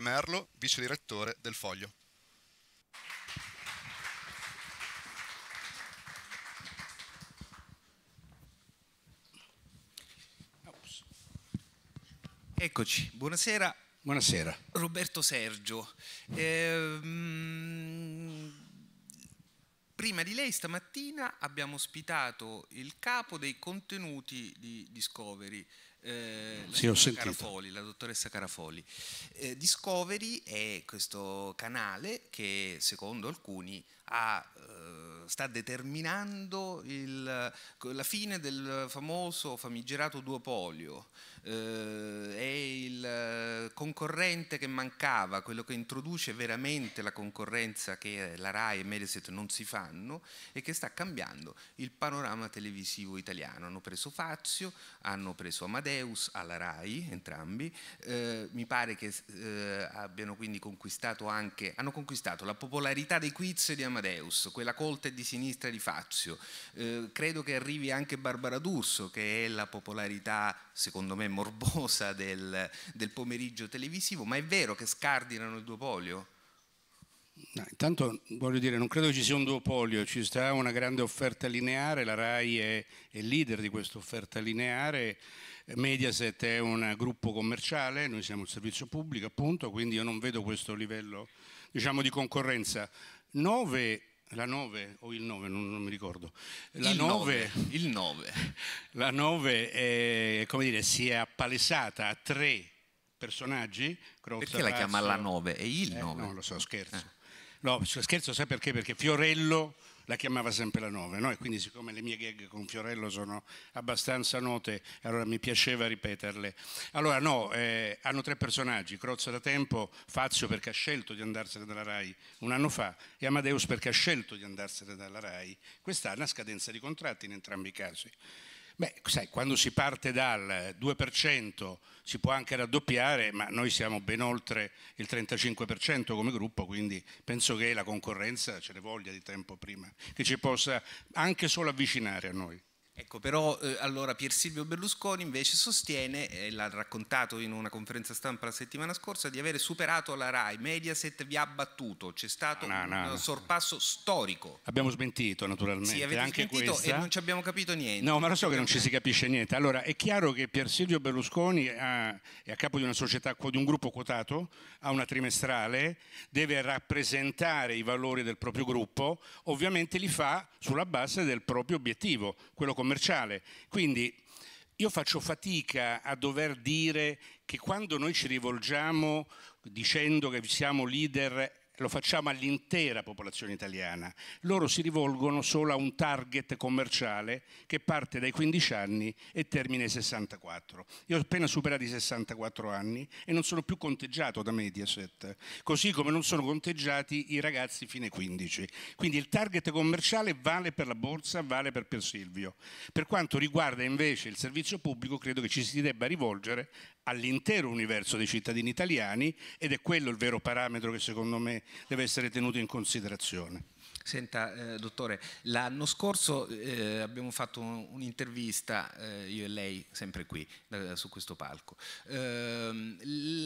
Merlo, vice direttore del Foglio. Eccoci, buonasera. Buonasera. Roberto Sergio. Ehm, prima di lei stamattina abbiamo ospitato il capo dei contenuti di Discovery, eh, la, sì, Carafoli, la, dottoressa Carafoli. Eh, Discovery è questo canale che secondo alcuni ha eh, sta determinando il, eh, la fine del famoso famigerato duopolio, eh, è il eh, concorrente che mancava, quello che introduce veramente la concorrenza che la RAI e Mediaset non si fanno e che sta cambiando il panorama televisivo italiano. Hanno preso Fazio, hanno preso Amadeus alla RAI, entrambi, eh, mi pare che eh, abbiano quindi conquistato anche, hanno conquistato la popolarità dei quiz di Amadeus, quella colta e di di sinistra di Fazio, eh, credo che arrivi anche Barbara D'Urso che è la popolarità secondo me morbosa del, del pomeriggio televisivo, ma è vero che scardinano il duopolio? No, intanto voglio dire, non credo ci sia un duopolio, ci sta una grande offerta lineare, la RAI è, è leader di questa offerta lineare, Mediaset è un gruppo commerciale, noi siamo il servizio pubblico appunto, quindi io non vedo questo livello diciamo, di concorrenza. 9 la 9 o il 9, non, non mi ricordo. La il 9, 9, il 9. La 9 è, come dire, si è appalesata a tre personaggi. Crozza, perché la Pazzo, chiama la 9? È il 9? Eh, no, lo so, scherzo. Eh. No, scherzo sai perché? Perché Fiorello la chiamava sempre la 9, no? e quindi siccome le mie gag con Fiorello sono abbastanza note, allora mi piaceva ripeterle. Allora no, eh, hanno tre personaggi, Crozza da tempo, Fazio perché ha scelto di andarsene dalla RAI un anno fa e Amadeus perché ha scelto di andarsene dalla RAI quest'anno a scadenza di contratti in entrambi i casi. Beh, sai, quando si parte dal 2% si può anche raddoppiare, ma noi siamo ben oltre il 35% come gruppo, quindi penso che la concorrenza ce ne voglia di tempo prima, che ci possa anche solo avvicinare a noi. Ecco, però eh, allora Pier Silvio Berlusconi invece sostiene, e l'ha raccontato in una conferenza stampa la settimana scorsa, di avere superato la RAI, Mediaset vi ha battuto, c'è stato no, no, un eh, no. sorpasso storico. Abbiamo smentito naturalmente. Sì, avete anche smentito questa. e non ci abbiamo capito niente. No, ma lo so che non ci si capisce niente. Allora, è chiaro che Pier Silvio Berlusconi ha, è a capo di una società, di un gruppo quotato, ha una trimestrale, deve rappresentare i valori del proprio gruppo, ovviamente li fa sulla base del proprio obiettivo, quello con commerciale. Quindi io faccio fatica a dover dire che quando noi ci rivolgiamo dicendo che siamo leader lo facciamo all'intera popolazione italiana. Loro si rivolgono solo a un target commerciale che parte dai 15 anni e termina ai 64. Io ho appena superato i 64 anni e non sono più conteggiato da Mediaset, così come non sono conteggiati i ragazzi fine 15. Quindi il target commerciale vale per la borsa, vale per Pier Silvio. Per quanto riguarda invece il servizio pubblico, credo che ci si debba rivolgere all'intero universo dei cittadini italiani ed è quello il vero parametro che secondo me deve essere tenuto in considerazione. Senta, eh, dottore, l'anno scorso eh, abbiamo fatto un'intervista, eh, io e lei, sempre qui, da, eh, su questo palco. Ehm,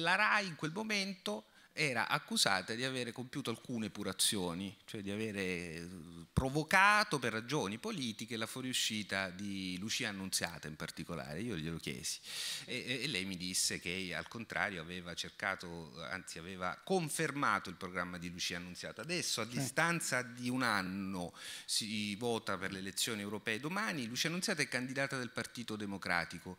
la RAI in quel momento era accusata di avere compiuto alcune purazioni, cioè di avere eh, provocato per ragioni politiche la fuoriuscita di Lucia Annunziata in particolare, io glielo chiesi e, e lei mi disse che al contrario aveva cercato, eh, anzi aveva confermato il programma di Lucia Annunziata. Adesso a distanza di un anno si vota per le elezioni europee domani, Lucia Annunziata è candidata del Partito Democratico,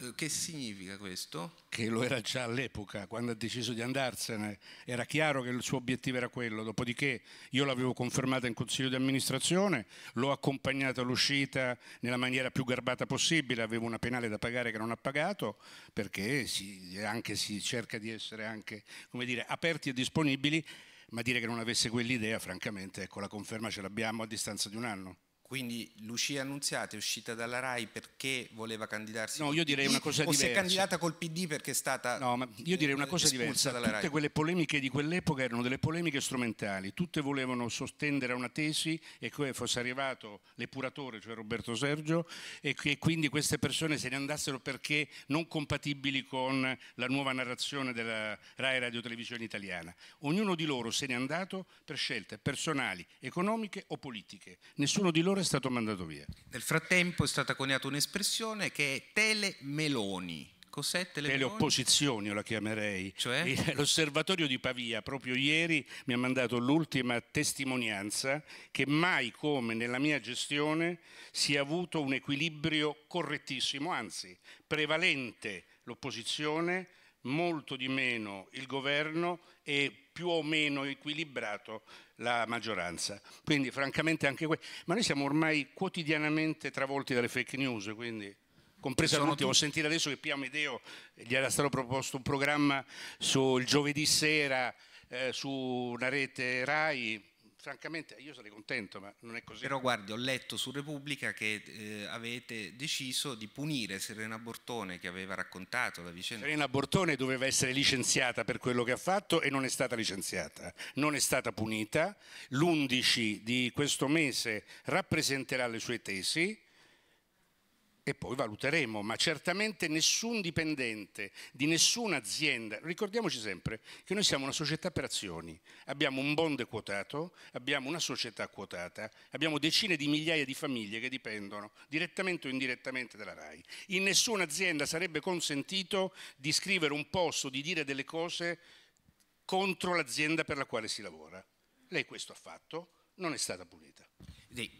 eh, che significa questo? Che lo era già all'epoca, quando ha deciso di andarsene, era chiaro che il suo obiettivo era quello, dopodiché io l'avevo confermata in consiglio di amministrazione, l'ho accompagnata all'uscita nella maniera più garbata possibile, avevo una penale da pagare che non ha pagato, perché si, anche si cerca di essere anche, dire, aperti e disponibili, ma dire che non avesse quell'idea, francamente, ecco, la conferma ce l'abbiamo a distanza di un anno. Quindi Lucia Annunziata è uscita dalla RAI perché voleva candidarsi No, io direi PD, una cosa diversa. O si è candidata col PD perché è stata No, ma io direi una cosa diversa. Dalla RAI. Tutte quelle polemiche di quell'epoca erano delle polemiche strumentali, tutte volevano sostendere una tesi e che fosse arrivato l'epuratore, cioè Roberto Sergio, e che quindi queste persone se ne andassero perché non compatibili con la nuova narrazione della RAI Radio Televisione Italiana. Ognuno di loro se n'è andato per scelte personali, economiche o politiche. Nessuno di loro senatore è stato mandato via. Nel frattempo è stata coniata un'espressione che è telemeloni. Cos'è telemeloni? Teleopposizioni io la chiamerei. Cioè? L'osservatorio di Pavia proprio ieri mi ha mandato l'ultima testimonianza che mai come nella mia gestione si è avuto un equilibrio correttissimo, anzi prevalente l'opposizione molto di meno il governo e più o meno equilibrato la maggioranza. Quindi francamente anche questo. Ma noi siamo ormai quotidianamente travolti dalle fake news, quindi compresa l'ultimo, ho sentito adesso che Pia Amedeo gli era stato proposto un programma sul giovedì sera eh, su una rete RAI francamente io sarei contento, ma non è così. Però guardi, ho letto su Repubblica che eh, avete deciso di punire Serena Bortone che aveva raccontato la vicenda. Serena Bortone doveva essere licenziata per quello che ha fatto e non è stata licenziata, non è stata punita. L'11 di questo mese rappresenterà le sue tesi e poi valuteremo, ma certamente nessun dipendente di nessuna azienda, ricordiamoci sempre che noi siamo una società per azioni, abbiamo un bond quotato, abbiamo una società quotata, abbiamo decine di migliaia di famiglie che dipendono direttamente o indirettamente dalla RAI. In nessuna azienda sarebbe consentito di scrivere un posto, di dire delle cose contro l'azienda per la quale si lavora. Lei questo ha fatto, non è stata punita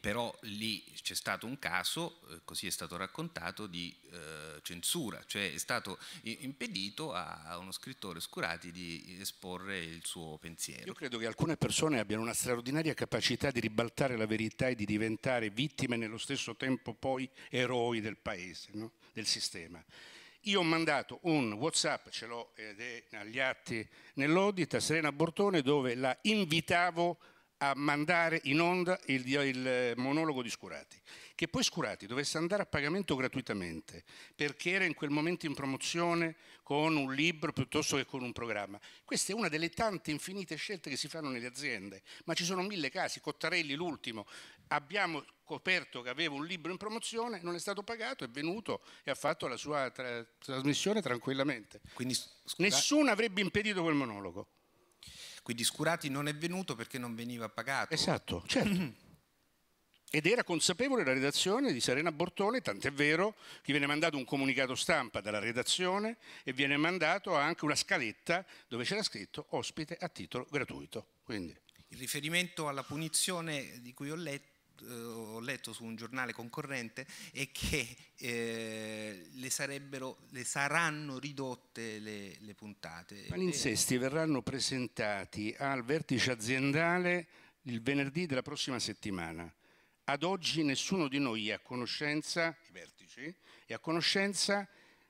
però lì c'è stato un caso, eh, così è stato raccontato, di eh, censura, cioè è stato impedito a uno scrittore Scurati di esporre il suo pensiero. Io credo che alcune persone abbiano una straordinaria capacità di ribaltare la verità e di diventare vittime e nello stesso tempo poi eroi del paese, no? del sistema. Io ho mandato un Whatsapp, ce l'ho ed è agli atti nell'audit, a Serena Bortone, dove la invitavo a a mandare in onda il, il, eh, monologo di Scurati, che poi Scurati dovesse andare a pagamento gratuitamente, perché era in quel momento in promozione con un libro piuttosto che con un programma. Questa è una delle tante infinite scelte che si fanno nelle aziende, ma ci sono mille casi, Cottarelli l'ultimo, abbiamo coperto che aveva un libro in promozione, non è stato pagato, è venuto e ha fatto la sua tra trasmissione tranquillamente. Quindi, Nessuno avrebbe impedito quel monologo. Quindi Scurati non è venuto perché non veniva pagato. Esatto, certo. Ed era consapevole la redazione di Serena Bortone, tant'è vero che viene mandato un comunicato stampa dalla redazione e viene mandato anche una scaletta dove c'era scritto ospite a titolo gratuito. Quindi. Il riferimento alla punizione di cui ho letto eh, ho letto su un giornale concorrente è che eh, le, sarebbero, le saranno ridotte le, le puntate. I palinsesti eh, verranno presentati al vertice aziendale il venerdì della prossima settimana. Ad oggi nessuno di noi è a conoscenza, i vertici, è a conoscenza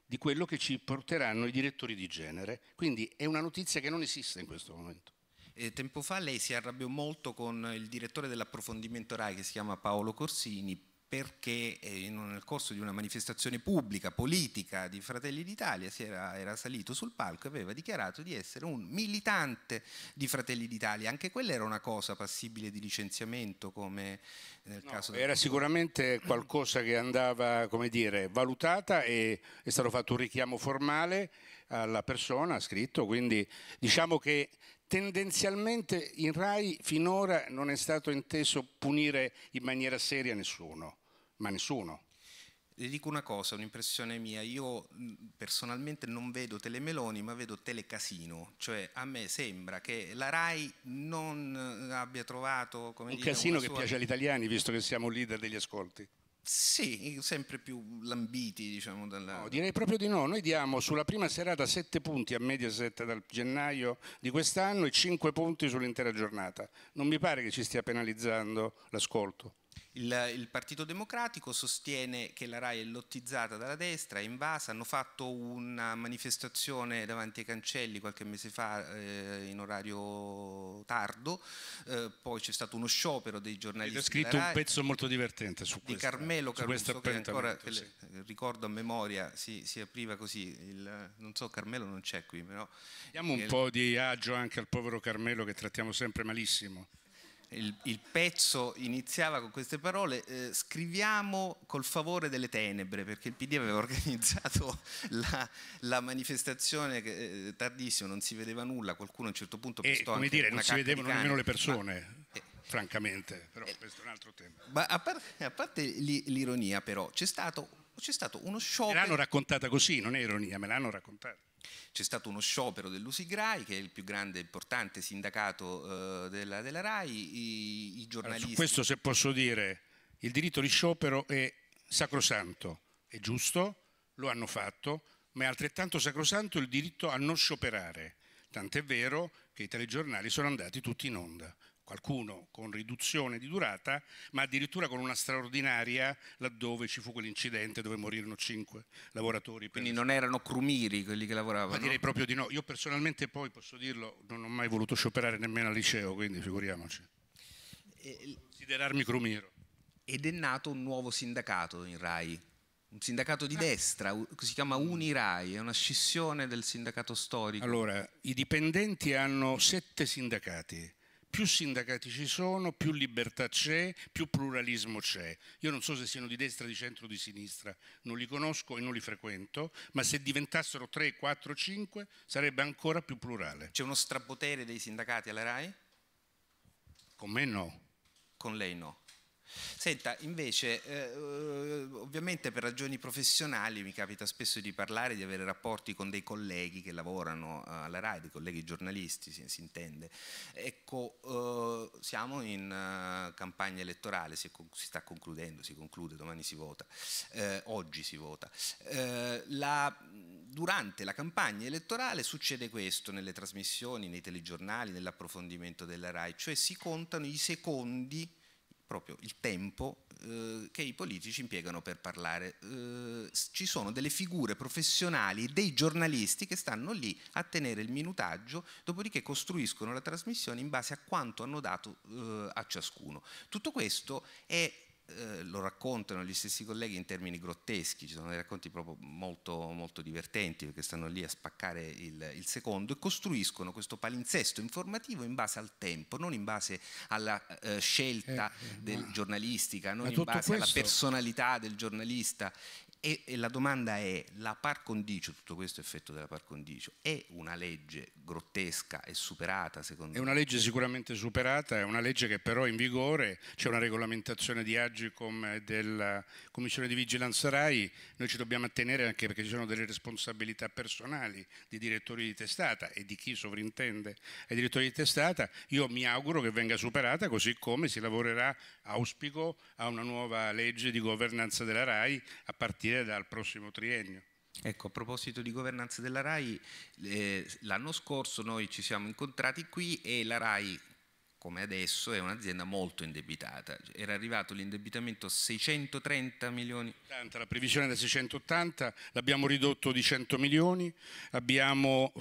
di quello che ci porteranno i direttori di genere. Quindi è una notizia che non esiste in questo momento. Eh, tempo fa lei si arrabbiò molto con il direttore dell'approfondimento RAI che si chiama Paolo Corsini perché eh, un, nel corso di una manifestazione pubblica, politica di Fratelli d'Italia, era, era, salito sul palco e aveva dichiarato di essere un militante di Fratelli d'Italia. Anche quella era una cosa passibile di licenziamento come nel no, caso... Era del... sicuramente qualcosa che andava, come dire, valutata e è stato fatto un richiamo formale alla persona, ha scritto, quindi diciamo che Tendenzialmente in RAI finora non è stato inteso punire in maniera seria nessuno, ma nessuno. Le dico una cosa, un'impressione mia, io mm, personalmente non vedo Telemeloni ma vedo Telecasino, cioè a me sembra che la RAI non eh, abbia trovato... un dire, casino che sua... piace agli italiani visto che siamo leader degli ascolti. Sì, sempre più lambiti, diciamo. Dalla... No, direi proprio di no. Noi diamo sulla prima serata 7 punti a Mediaset dal gennaio di quest'anno e 5 punti sull'intera giornata. Non mi pare che ci stia penalizzando l'ascolto. Il, il, Partito Democratico sostiene che la RAI è lottizzata dalla destra, è invasa, hanno fatto una manifestazione davanti ai cancelli qualche mese fa eh, in orario tardo, eh, poi c'è stato uno sciopero dei giornalisti. Ho scritto RAI, un pezzo molto divertente su questo. Di Carmelo Caruso, che ancora sì. le, ricordo a memoria, si, si apriva così, il, non so Carmelo non c'è qui però. Diamo un po' di agio anche al povero Carmelo che trattiamo sempre malissimo il, il, pezzo iniziava con queste parole, eh, scriviamo col favore delle tenebre, perché il PD aveva organizzato la, la manifestazione eh, tardissimo, non si vedeva nulla, qualcuno a un certo punto pestò e, come dire, non si vedevano nemmeno le persone. Ma, eh, francamente, però eh, questo è un altro tema. Ma a, par a parte l'ironia però, c'è stato, stato, uno sciopero... Me l'hanno raccontata così, non è ironia, me l'hanno raccontata. C'è stato uno sciopero dell'Usigrai, che è il più grande e importante sindacato eh, della, della, RAI, i, i giornalisti... Allora, questo se posso dire, il diritto di sciopero è sacrosanto, è giusto, lo hanno fatto, ma è altrettanto sacrosanto il diritto a non scioperare, tant'è vero che i telegiornali sono andati tutti in onda qualcuno con riduzione di durata, ma addirittura con una straordinaria laddove ci fu quell'incidente dove morirono cinque lavoratori. Quindi non erano crumiri quelli che lavoravano? Ma direi proprio di no. Io personalmente poi, posso dirlo, non ho mai voluto scioperare nemmeno al liceo, quindi figuriamoci. Considerarmi crumiro. Ed è nato un nuovo sindacato in RAI, un sindacato di destra, si chiama Unirai, è una scissione del sindacato storico. Allora, i dipendenti hanno sette sindacati più sindacati ci sono, più libertà c'è, più pluralismo c'è. Io non so se siano di destra, di centro o di sinistra, non li conosco e non li frequento, ma se diventassero 3, 4, 5 sarebbe ancora più plurale. C'è uno strapotere dei sindacati alla RAI? Con me no. Con lei no. Senta, invece, eh, eh, ovviamente per ragioni professionali mi capita spesso di parlare, di avere rapporti con dei colleghi che lavorano eh, alla RAI, dei colleghi giornalisti, si, si intende. Ecco, eh, siamo in uh, campagna elettorale, si, si, sta concludendo, si conclude, domani si vota, eh, oggi si vota. La, durante la campagna elettorale succede questo nelle trasmissioni, nei telegiornali, nell'approfondimento della RAI, cioè si contano i secondi proprio il tempo eh, che i politici impiegano per parlare. Eh, ci sono delle figure professionali, dei giornalisti che stanno lì a tenere il minutaggio, dopodiché costruiscono la trasmissione in base a quanto hanno dato eh, a ciascuno. Tutto questo è eh, lo raccontano gli stessi colleghi in termini grotteschi, ci sono dei racconti proprio molto, molto divertenti perché stanno lì a spaccare il, il, secondo e costruiscono questo palinsesto informativo in base al tempo, non in base alla eh, scelta eh, eh del, giornalistica, non in base questo... alla personalità del giornalista e, e, la domanda è, la par condicio, tutto questo effetto della par condicio, è una legge grottesca e superata secondo me? È una legge sicuramente superata, è una legge che però è in vigore, c'è una regolamentazione di Agicom e della Commissione di Vigilanza RAI, noi ci dobbiamo attenere anche perché ci sono delle responsabilità personali di direttori di testata e di chi sovrintende ai direttori di testata, io mi auguro che venga superata così come si lavorerà, auspico, a una nuova legge di governanza della RAI a partire partire dal prossimo triennio. Ecco, a proposito di governanza della RAI, eh, l'anno scorso noi ci siamo incontrati qui e la RAI come adesso è un'azienda molto indebitata. Era arrivato l'indebitamento a 630 milioni. La previsione da 680, l'abbiamo ridotto di 100 milioni, abbiamo,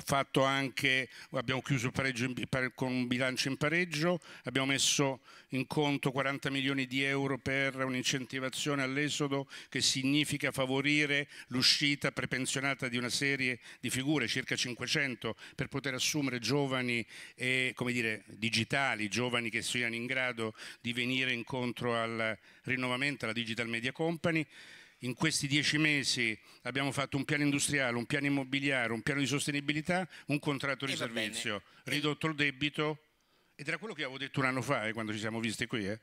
anche, abbiamo chiuso in, con un bilancio in pareggio, abbiamo messo in conto 40 milioni di euro per un'incentivazione all'esodo che significa favorire l'uscita prepensionata di una serie di figure, circa 500, per poter assumere giovani e, dire, digitali di giovani che siano in grado di venire incontro al rinnovamento, alla Digital Media Company. In questi dieci mesi abbiamo fatto un piano industriale, un piano immobiliare, un piano di sostenibilità, un contratto di e servizio, ridotto il debito ed era quello che avevo detto un anno fa eh, quando ci siamo visti qui. Eh.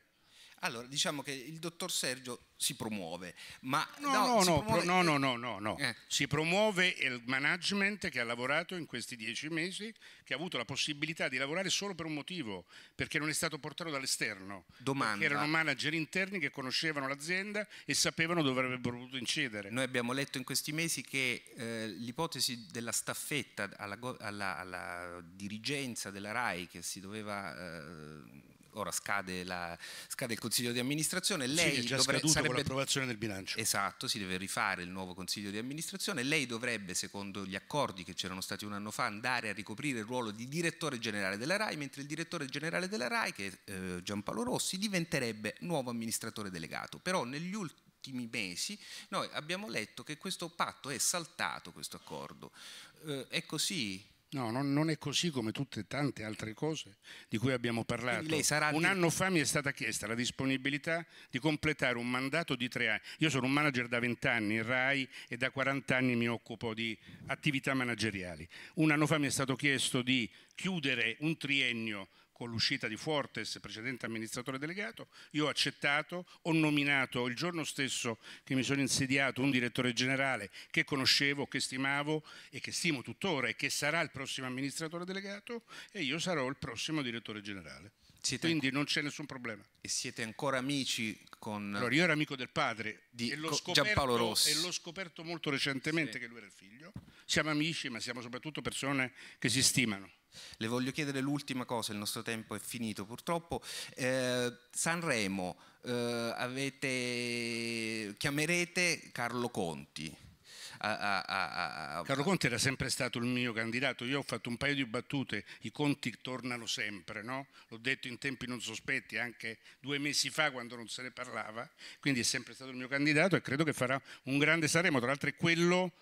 Allora, diciamo che il dottor Sergio si promuove, ma no, no, no, no, promuove... pro, no, no, no, no. Eh. si promuove il management che ha lavorato in questi dieci mesi, che ha avuto la possibilità di lavorare solo per un motivo, perché non è stato portato dall'esterno. Domanda. erano manager interni che conoscevano l'azienda e sapevano dove avrebbero potuto incidere. Noi abbiamo letto in questi mesi che eh, l'ipotesi della staffetta alla, alla, alla, dirigenza della RAI che si doveva... Eh, ora scade, la, scade, il Consiglio di amministrazione, lei sì, dovrebbe, sarebbe, l'approvazione del bilancio. Esatto, si deve rifare il nuovo Consiglio di amministrazione, lei dovrebbe, secondo gli accordi che c'erano stati un anno fa, andare a ricoprire il ruolo di direttore generale della RAI, mentre il direttore generale della RAI, che è eh, Giampaolo Rossi, diventerebbe nuovo amministratore delegato. Però negli ultimi ultimi mesi, noi abbiamo letto che questo patto è saltato, questo accordo. Eh, è così? No, non, non, è così come tutte e tante altre cose di cui abbiamo parlato. Un anno fa mi è stata chiesta la disponibilità di completare un mandato di tre anni. Io sono un manager da vent'anni in RAI e da 40 anni mi occupo di attività manageriali. Un anno fa mi è stato chiesto di chiudere un triennio con l'uscita di Fortes, precedente amministratore delegato, io ho accettato, ho nominato il giorno stesso che mi sono insediato un direttore generale che conoscevo, che stimavo e che stimo tuttora e che sarà il prossimo amministratore delegato e io sarò il prossimo direttore generale. Siete Quindi non c'è nessun problema. E siete ancora amici con... Allora, io ero amico del padre di Giampaolo Rossi. E l'ho scoperto molto recentemente sì. che lui era il figlio. Siamo amici, ma siamo soprattutto persone che si stimano. Le voglio chiedere l'ultima cosa, il nostro tempo è finito purtroppo. Eh, Sanremo, eh, avete... chiamerete Carlo Conti a, a, Carlo Conte era sempre stato il mio candidato, io ho fatto un paio di battute, i conti tornano sempre, no? l'ho detto in tempi non sospetti anche due mesi fa quando non se ne parlava, quindi è sempre stato il mio candidato e credo che farà un grande Saremo, tra l'altro è quello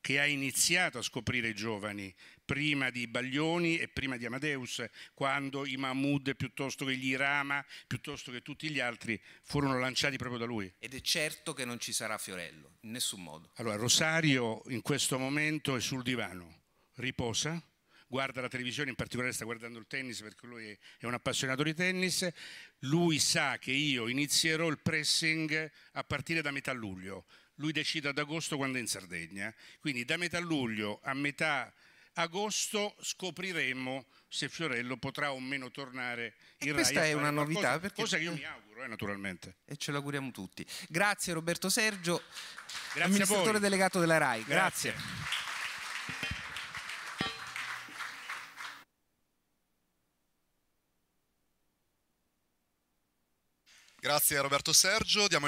che ha iniziato a scoprire i giovani, prima di Baglioni e prima di Amadeus, quando i Mahmoud piuttosto che gli Rama, piuttosto che tutti gli altri, furono lanciati proprio da lui. Ed è certo che non ci sarà Fiorello, in nessun modo. Allora, Rosario in questo momento è sul divano, riposa, guarda la televisione, in particolare sta guardando il tennis perché lui è un appassionato di tennis, lui sa che io inizierò il pressing a partire da metà luglio lui decide ad agosto quando è in Sardegna. Quindi da metà luglio a metà agosto scopriremo se Fiorello potrà o meno tornare in e Questa è una novità. Cosa, perché... cosa che io mi auguro, eh, naturalmente. E ce l'auguriamo tutti. Grazie Roberto Sergio, Grazie amministratore delegato della RAI. Grazie. Grazie. Grazie a Roberto Sergio. Diamo